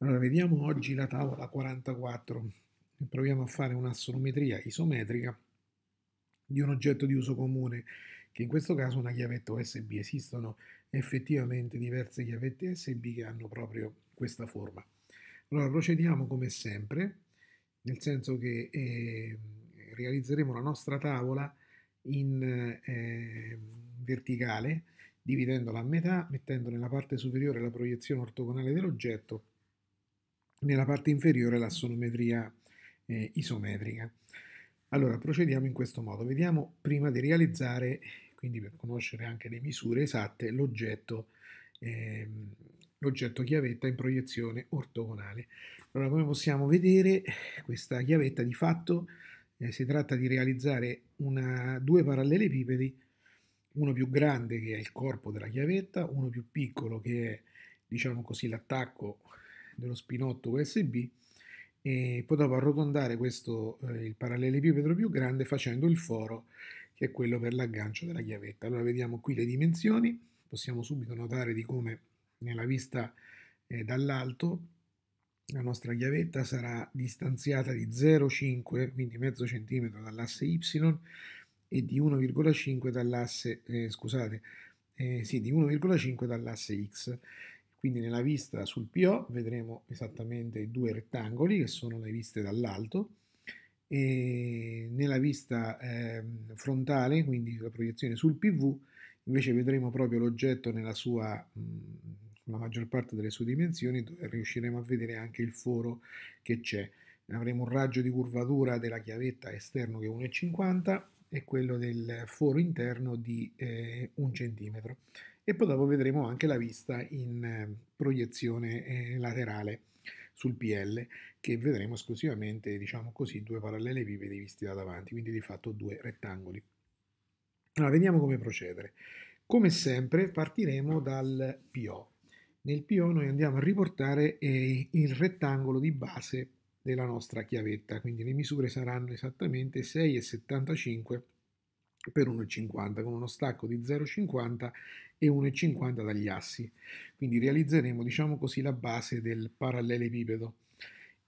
Allora, vediamo oggi la tavola 44. Proviamo a fare un'assonometria isometrica di un oggetto di uso comune, che in questo caso è una chiavetta USB. Esistono effettivamente diverse chiavette USB che hanno proprio questa forma. Allora, procediamo come sempre, nel senso che eh, realizzeremo la nostra tavola in eh, verticale, dividendola a metà, mettendo nella parte superiore la proiezione ortogonale dell'oggetto nella parte inferiore l'assonometria eh, isometrica. Allora, procediamo in questo modo. Vediamo prima di realizzare, quindi per conoscere anche le misure esatte, l'oggetto eh, chiavetta in proiezione ortogonale. Allora, come possiamo vedere, questa chiavetta di fatto eh, si tratta di realizzare una, due parallelepipedi, uno più grande che è il corpo della chiavetta, uno più piccolo che è, diciamo così, l'attacco dello spinotto USB e potevo arrotondare questo, eh, il parallelepipedro più grande facendo il foro che è quello per l'aggancio della chiavetta. Allora vediamo qui le dimensioni, possiamo subito notare di come nella vista eh, dall'alto la nostra chiavetta sarà distanziata di 0,5, quindi mezzo centimetro dall'asse Y e di 1,5 dall'asse, eh, scusate, eh, sì, di 1,5 dall'asse X. Quindi nella vista sul PO vedremo esattamente i due rettangoli che sono le viste dall'alto e nella vista eh, frontale, quindi la proiezione sul PV, invece vedremo proprio l'oggetto nella sua mh, mhmm, la maggior parte delle sue dimensioni dove riusciremo a vedere anche il foro che c'è. Avremo un raggio di curvatura della chiavetta esterno che è 1,50 e quello del foro interno di eh, un centimetro e poi dopo vedremo anche la vista in ehm, proiezione eh, laterale sul PL che vedremo esclusivamente, diciamo così, due parallelepipedi visti da davanti, quindi di fatto due rettangoli. Allora, vediamo come procedere. Come sempre partiremo dal PO. Nel PO noi andiamo a riportare eh, il rettangolo di base della nostra chiavetta, quindi le misure saranno esattamente 6,75 per 1,50 con uno stacco di 0,50 e 1,50 dagli assi. Quindi realizzeremo, diciamo così, la base del parallelepipedo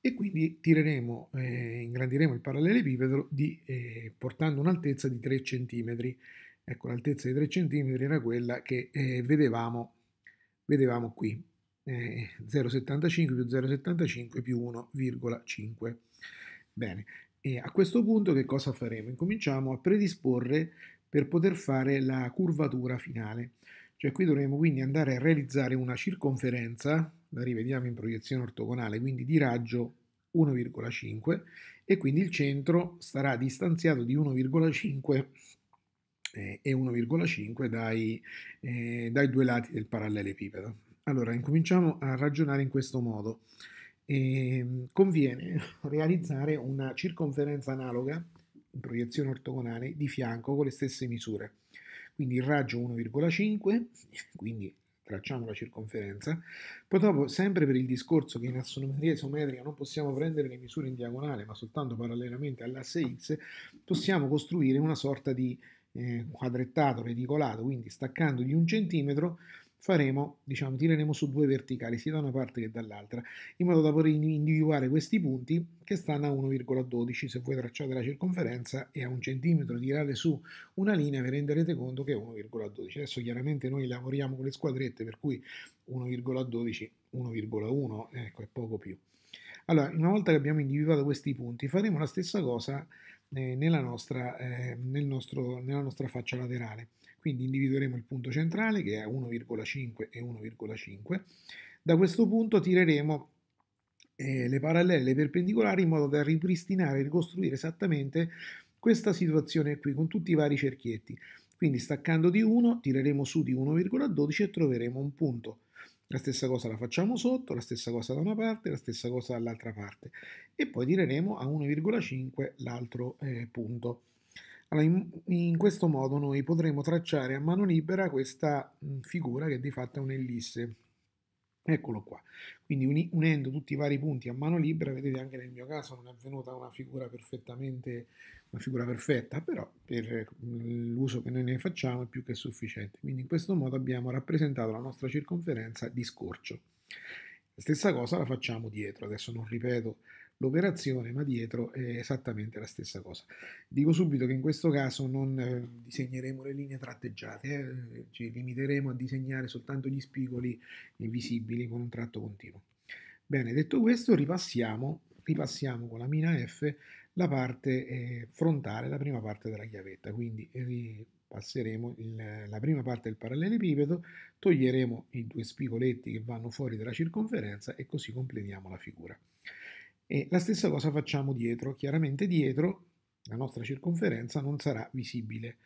e quindi tireremo, eh, ingrandiremo il parallelepipedo di, eh, portando un'altezza di 3 cm. Ecco, l'altezza di 3 cm era quella che eh, vedevamo, vedevamo qui, 0,75 eh, più 0,75 più 1,5. Bene, e a questo punto che cosa faremo? Incominciamo a predisporre per poter fare la curvatura finale. Cioè qui dovremo quindi andare a realizzare una circonferenza, la rivediamo in proiezione ortogonale, quindi di raggio 1,5 e quindi il centro sarà distanziato di 1,5 eh, e 1,5 dai, eh, dai due lati del parallelepipedo. Allora, incominciamo a ragionare in questo modo eh, conviene realizzare una circonferenza analoga in proiezione ortogonale di fianco con le stesse misure. Quindi il raggio 1,5, quindi tracciamo la circonferenza. Poi dopo, sempre per il discorso che in assonometria isometrica non possiamo prendere le misure in diagonale, ma soltanto parallelamente all'asse X, possiamo costruire una sorta di eh, quadrettato reticolato, quindi staccando di un centimetro faremo, diciamo, tireremo su due verticali, sia da una parte che dall'altra, in modo da poter individuare questi punti che stanno a 1,12 se voi tracciate la circonferenza e a un centimetro tirate su una linea vi renderete conto che è 1,12. Adesso chiaramente noi lavoriamo con le squadrette per cui 1,12, 1,1 ecco, è poco più. Allora, una volta che abbiamo individuato questi punti, faremo la stessa cosa nella nostra, ehm, nel nostro, nella nostra faccia laterale. Quindi individueremo il punto centrale che è 1,5 e 1,5. Da questo punto tireremo eh, le parallele, le perpendicolari in modo da ripristinare e ricostruire esattamente questa situazione qui con tutti i vari cerchietti. Quindi staccando di 1 tireremo su di 1,12 e troveremo un punto la stessa cosa la facciamo sotto, la stessa cosa da una parte, la stessa cosa dall'altra parte e poi tireremo a 1,5 l'altro eh, punto. Allora, in, in, questo modo noi potremo tracciare a mano libera questa mh, mm, figura che di fatto è un'ellisse. Eccolo qua. Quindi unendo tutti i vari punti a mano libera, vedete anche nel mio caso non è venuta una figura perfettamente, una figura perfetta, però per mhmm, l'uso che noi ne facciamo è più che sufficiente. Quindi in questo modo abbiamo rappresentato la nostra circonferenza di scorcio. stessa cosa la facciamo dietro, adesso non ripeto l'operazione, ma dietro è esattamente la stessa cosa. Dico subito che in questo caso non eh, disegneremo le linee tratteggiate, eh, ci limiteremo a disegnare soltanto gli spigoli visibili con un tratto continuo. Bene, detto questo, ripassiamo, ripassiamo con la mina F la parte eh, frontale, la prima parte della chiavetta, quindi eh, ripasseremo il, la prima parte del parallelepipedo, toglieremo i due spigoletti che vanno fuori dalla circonferenza e così completiamo la figura. E la stessa cosa facciamo dietro, chiaramente dietro la nostra circonferenza non sarà visibile.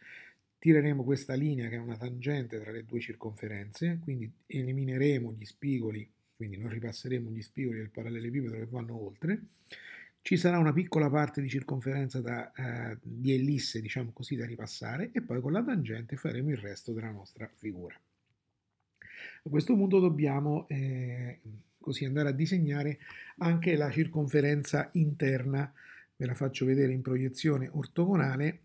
Tireremo questa linea che è una tangente tra le due circonferenze, quindi elimineremo gli spigoli, quindi non ripasseremo gli spigoli del parallelepipedo che vanno oltre. Ci sarà una piccola parte di circonferenza da, eh, di ellisse, diciamo così, da ripassare e poi con la tangente faremo il resto della nostra figura. A questo punto dobbiamo eh, così andare a disegnare anche la circonferenza interna. Ve la faccio vedere in proiezione ortogonale.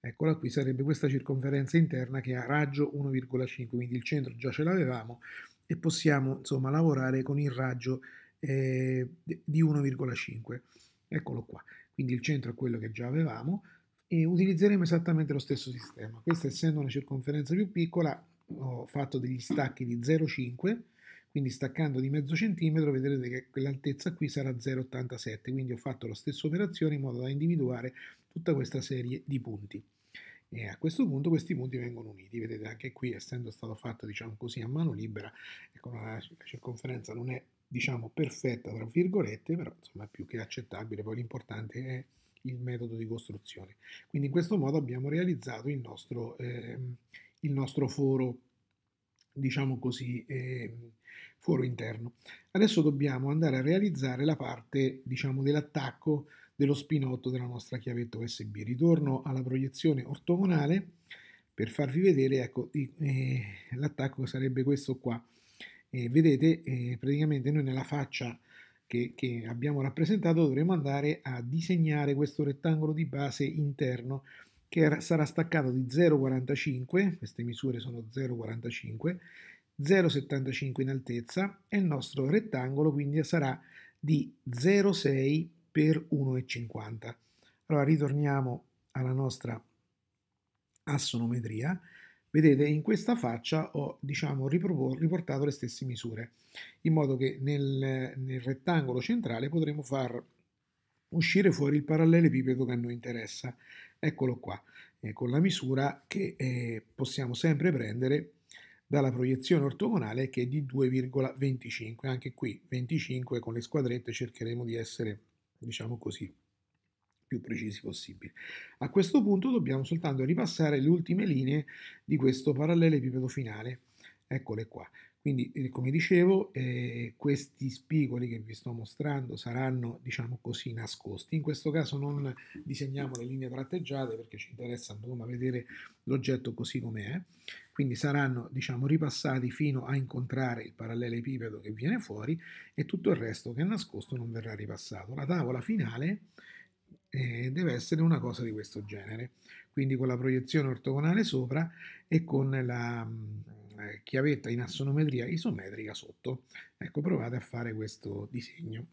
Eccola qui, sarebbe questa circonferenza interna che ha raggio 1,5, quindi il centro già ce l'avevamo e possiamo insomma lavorare con il raggio eh, di 1,5. Eccolo qua, quindi il centro è quello che già avevamo e utilizzeremo esattamente lo stesso sistema. Questa essendo una circonferenza più piccola ho fatto degli stacchi di 0,5 quindi staccando di mezzo centimetro vedrete che quell'altezza qui sarà 0,87 quindi ho fatto la stessa operazione in modo da individuare tutta questa serie di punti e a questo punto questi punti vengono uniti vedete anche qui essendo stato fatto diciamo così a mano libera ecco, la circonferenza non è diciamo perfetta tra virgolette però insomma è più che accettabile poi l'importante è il metodo di costruzione quindi in questo modo abbiamo realizzato il nostro, eh, il nostro foro diciamo così, eh, foro interno. Adesso dobbiamo andare a realizzare la parte, diciamo, dell'attacco dello spinotto della nostra chiavetta USB. Ritorno alla proiezione ortogonale per farvi vedere, ecco, eh, l'attacco sarebbe questo qua. Eh, vedete, praticamente noi nella faccia che, che abbiamo rappresentato dovremo andare a disegnare questo rettangolo di base interno che sarà staccato di 0,45, queste misure sono 0,45, 0,75 in altezza e il nostro rettangolo quindi sarà di 0,6 x 1,50. Allora ritorniamo alla nostra assonometria. Vedete, in questa faccia ho diciamo, riportato le stesse misure, in modo che nel, nel rettangolo centrale potremo far uscire fuori il parallelepipedo che a noi interessa. Eccolo qua, eh, con la misura che eh, possiamo sempre prendere dalla proiezione ortogonale che è di 2,25. Anche qui 25 con le squadrette cercheremo di essere, diciamo così, più precisi possibile. A questo punto dobbiamo soltanto ripassare le ultime linee di questo parallelepipedo finale. Eccole qua. Quindi, eh, come dicevo, eh, questi spigoli che vi sto mostrando saranno, diciamo così, nascosti. In questo caso non disegniamo le linee tratteggiate perché ci interessa insomma, vedere l'oggetto così com'è. Quindi saranno, diciamo, ripassati fino a incontrare il parallelepipedo che viene fuori e tutto il resto che è nascosto non verrà ripassato. La tavola finale eh, deve essere una cosa di questo genere. Quindi con la proiezione ortogonale sopra e con la mm, eh, chiavetta in assonometria isometrica sotto. Ecco, provate a fare questo disegno.